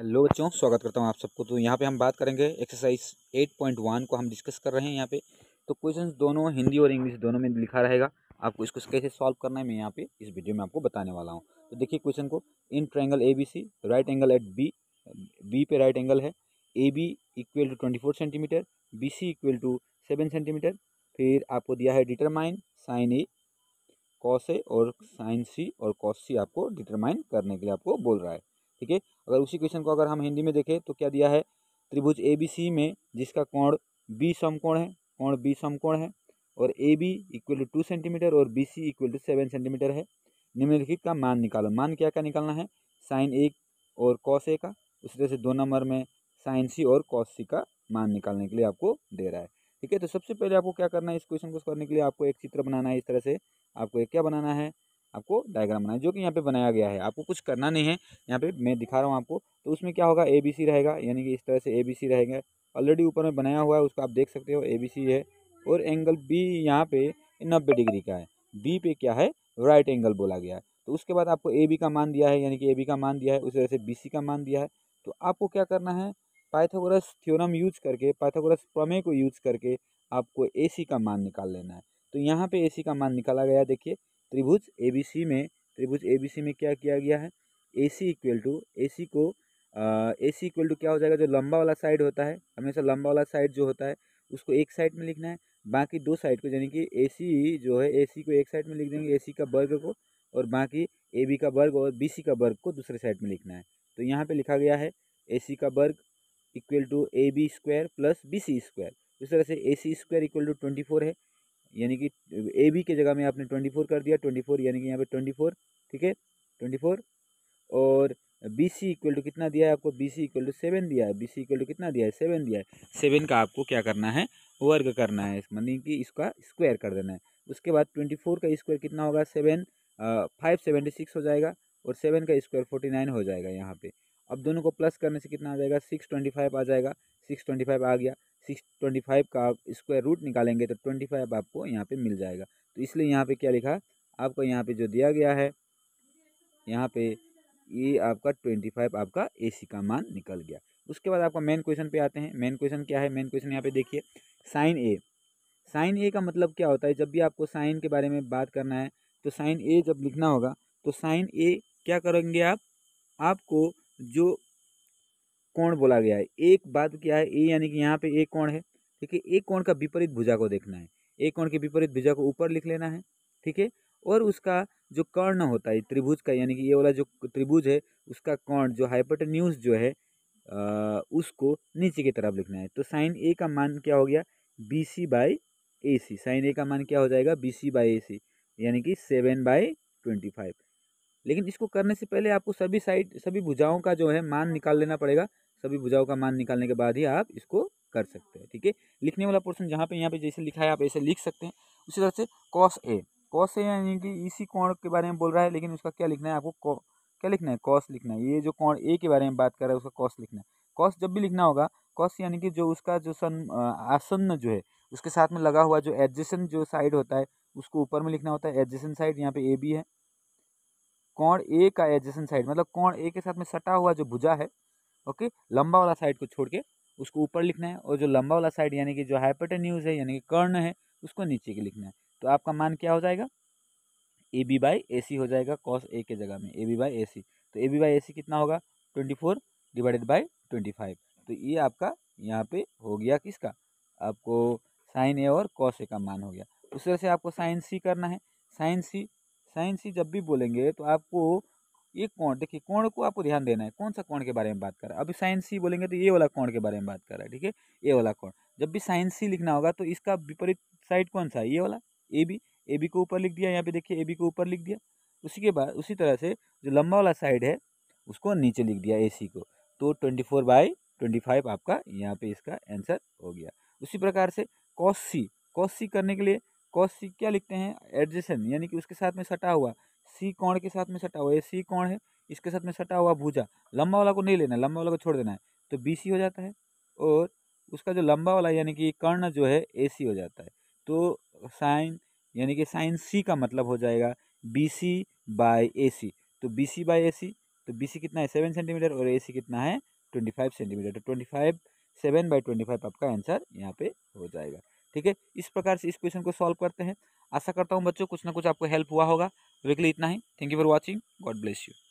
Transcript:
hello बच्चों स्वागत करता हूँ आप सबको तो यहाँ पे हम बात करेंगे एक्सरसाइज एट पॉइंट वन को हम डिस्कस कर रहे हैं यहाँ पे तो क्वेश्चन दोनों हिंदी और इंग्लिश दोनों में लिखा रहेगा आपको इसको कैसे सॉल्व करना है मैं यहाँ पे इस वीडियो में आपको बताने वाला हूँ तो देखिए क्वेश्चन को in triangle A B C right angle at B B पे राइट एंगल है A B equal to twenty four centimetre B C equal to seven centimetre फिर आपको दिया है determine sine A cos A और sine सी और cos सी आपको determine करने के लिए आपको बोल रहा है ठीक है अगर उसी क्वेश्चन को अगर हम हिंदी में देखें तो क्या दिया है त्रिभुज ए बी सी में जिसका कोण बी समकोण है कोण बी समकोण है और A B equal to two centimetre और B C equal to seven centimetre है निम्नलिखित का मान निकालो मान क्या क्या निकालना है साइन ए और कॉस ए का उसी तरह से दो नंबर में साइन सी और कॉस सी का मान निकालने के लिए आपको दे रहा है ठीक है तो सबसे पहले आपको क्या करना है इस क्वेश्चन को करने के लिए आपको एक चित्र बनाना है इस तरह से आपको एक क्या बनाना है आपको डायग्राम बनाना है जो कि यहाँ पे बनाया गया है आपको कुछ करना नहीं है यहाँ पे मैं दिखा रहा हूँ आपको तो उसमें क्या होगा ए बी सी रहेगा यानी कि इस तरह से ए बी सी रहेगा ऑलरेडी ऊपर में बनाया हुआ है उसको आप देख सकते हो ए बी सी है और एंगल बी यहाँ पे नब्बे डिग्री का है बी पे क्या है राइट एंगल बोला गया है तो उसके बाद आपको ए बी का मान दिया है यानी कि ए बी का मान दिया है उस तरह से बी सी का मान दिया है तो आपको क्या करना है पाइथागोरस थ्योरम यूज करके पाइथागोरस प्रमेय को यूज करके आपको ए सी का मान निकाल लेना है तो यहाँ पे ए सी का मान निकाला गया देखिए त्रिभुज सी में त्रिभुज सी में क्या किया गया है ए सी इक्वल टू ए सी को ए सी इक्वल टू क्या हो जाएगा जो लंबा वाला साइड होता है हमेशा लंबा वाला साइड जो होता है उसको एक साइड में लिखना है बाकी दो साइड को यानी कि ए सी जो है ए सी को एक साइड में लिख देंगे ए सी का वर्ग को और बाकी ए बी का वर्ग और बी सी का वर्ग को दूसरे साइड में लिखना है तो यहाँ पर लिखा गया है ए सी का वर्ग equal to A B square plus B C square इस तरह से A C square equal to twenty four है यानी कि ए बी के जगह में आपने ट्वेंटी फोर कर दिया ट्वेंटी फोर यानी कि यहाँ पे ट्वेंटी फोर ठीक है ट्वेंटी फोर और बी सी इक्वल टू कितना दिया है आपको B C equal to seven दिया है बी सी इक्वल टू कितना दिया है सेवन दिया है सेवन का आपको क्या करना है वर्ग करना है मतलब कि इसका स्क्वायर कर देना है उसके बाद ट्वेंटी फोर का स्क्वायर कितना होगा सेवन फाइव सेवेंटी सिक्स हो जाएगा और सेवन का स्क्वायर फोर्टी नाइन हो जाएगा यहाँ पे अब दोनों को प्लस करने से कितना आ जाएगा सिक्स ट्वेंटी फाइव आ जाएगा सिक्स ट्वेंटी फाइव आ गया सिक्स ट्वेंटी फाइव का आप स्क्वायर रूट निकालेंगे तो ट्वेंटी फाइव आपको यहाँ पे मिल जाएगा तो इसलिए यहाँ पे क्या लिखा आपको यहाँ पे जो दिया गया है यहाँ पे ये आपका ट्वेंटी फाइव आपका ए सी का मान निकल गया उसके बाद आपका मेन क्वेश्चन पे आते हैं मेन क्वेश्चन क्या है मेन क्वेश्चन यहाँ पे देखिए साइन ए साइन ए का मतलब क्या होता है जब भी आपको साइन के बारे में बात करना है तो साइन ए जब लिखना होगा तो साइन ए क्या करेंगे आप आपको जो कोण बोला गया है एक बात क्या है ए यानी कि यहाँ पे एक कोण है ठीक है एक कोण का विपरीत भुजा को देखना है एक कोण के विपरीत भुजा को ऊपर लिख लेना है ठीक है और उसका जो कर्ण होता है त्रिभुज का यानी कि ये वाला जो त्रिभुज है उसका कर्ण जो हाइपोटेन्यूज जो है आ, उसको नीचे की तरफ लिखना है तो साइन ए का मान क्या हो गया B C by A C sine A का मान क्या हो जाएगा बी सी बाई ए सी यानी कि सेवन बाई ट्वेंटी फाइव लेकिन इसको करने से पहले आपको सभी साइड सभी भुजाओं का जो है मान निकाल लेना पड़ेगा सभी भुजाओं का मान निकालने के बाद ही आप इसको कर सकते हैं ठीक है लिखने वाला पोर्सन जहाँ पे यहाँ पे जैसे लिखा है आप ऐसे लिख सकते हैं उसी तरह से कॉस ए कॉस ए यानी कि इसी कोण के बारे में बोल रहा है लेकिन उसका क्या लिखना है आपको क्या लिखना है कॉस लिखना है ये जो कोण ए के बारे में बात कर रहा है उसका कॉस लिखना है कॉस जब भी लिखना होगा कॉस यानी कि जो उसका जो सन आसन्न जो है उसके साथ में लगा हुआ जो एडजेसन जो साइड होता है उसको ऊपर में लिखना होता है एडजेसन साइड यहाँ पे ए बी है कोण ए का एडजेसन साइड मतलब कोण ए के साथ में सटा हुआ जो भुजा है ओके लंबा वाला साइड को छोड़ के उसको ऊपर लिखना है और जो लंबा वाला साइड यानी कि जो हाइपोटेन्यूज है यानी कि कर्ण है उसको नीचे के लिखना है तो आपका मान क्या हो जाएगा ए बी बाई ए सी हो जाएगा कॉस ए के जगह में ए बी बाई ए सी तो A B by A C कितना होगा twenty four divided by twenty five तो ये आपका यहाँ पे हो गया किसका आपको साइन ए और कॉस ए का मान हो गया उस तरह से आपको साइन सी करना है साइन सी साइन सी जब भी बोलेंगे तो आपको ये कौन देखिए कौन को आपको ध्यान देना है कौन सा कौन के बारे में बात कर रहा है अभी साइन सी बोलेंगे तो ये वाला कौन के बारे में बात कर रहा है ठीक है ए वाला कौन जब भी साइन सी लिखना होगा तो इसका विपरीत साइड कौन सा है ये वाला ए बी ए बी को ऊपर लिख दिया यहाँ पे देखिए ए बी को ऊपर लिख दिया उसी के बाद उसी तरह से जो लंबा वाला साइड है उसको नीचे लिख दिया ए सी को तो twenty four by twenty five आपका यहाँ पे इसका आंसर हो गया उसी प्रकार से कॉस सी कॉस सी करने के लिए कॉस सी क्या लिखते हैं एडजेसन यानी कि उसके साथ में सटा हुआ सी कोण के साथ में सटा हुआ ये सी कोण है इसके साथ में सटा हुआ भूजा लंबा वाला को नहीं लेना लंबा वाला को छोड़ देना है तो बी हो जाता है और उसका जो लंबा वाला यानी कि कर्ण जो है ए हो जाता है तो साइन यानी कि साइन सी का मतलब हो जाएगा बी सी बाई ए सी तो बी सी बाई ए सी तो बी सी कितना है सेवन सेंटीमीटर और ए सी कितना है ट्वेंटी फाइव सेंटीमीटर तो twenty five seven by twenty five आपका आंसर यहाँ पे हो जाएगा ठीक है इस प्रकार से इस क्वेश्चन को सॉल्व करते हैं आशा करता हूँ बच्चों कुछ ना कुछ आपको हेल्प हुआ होगा वीकली इतना ही thank you for watching God bless you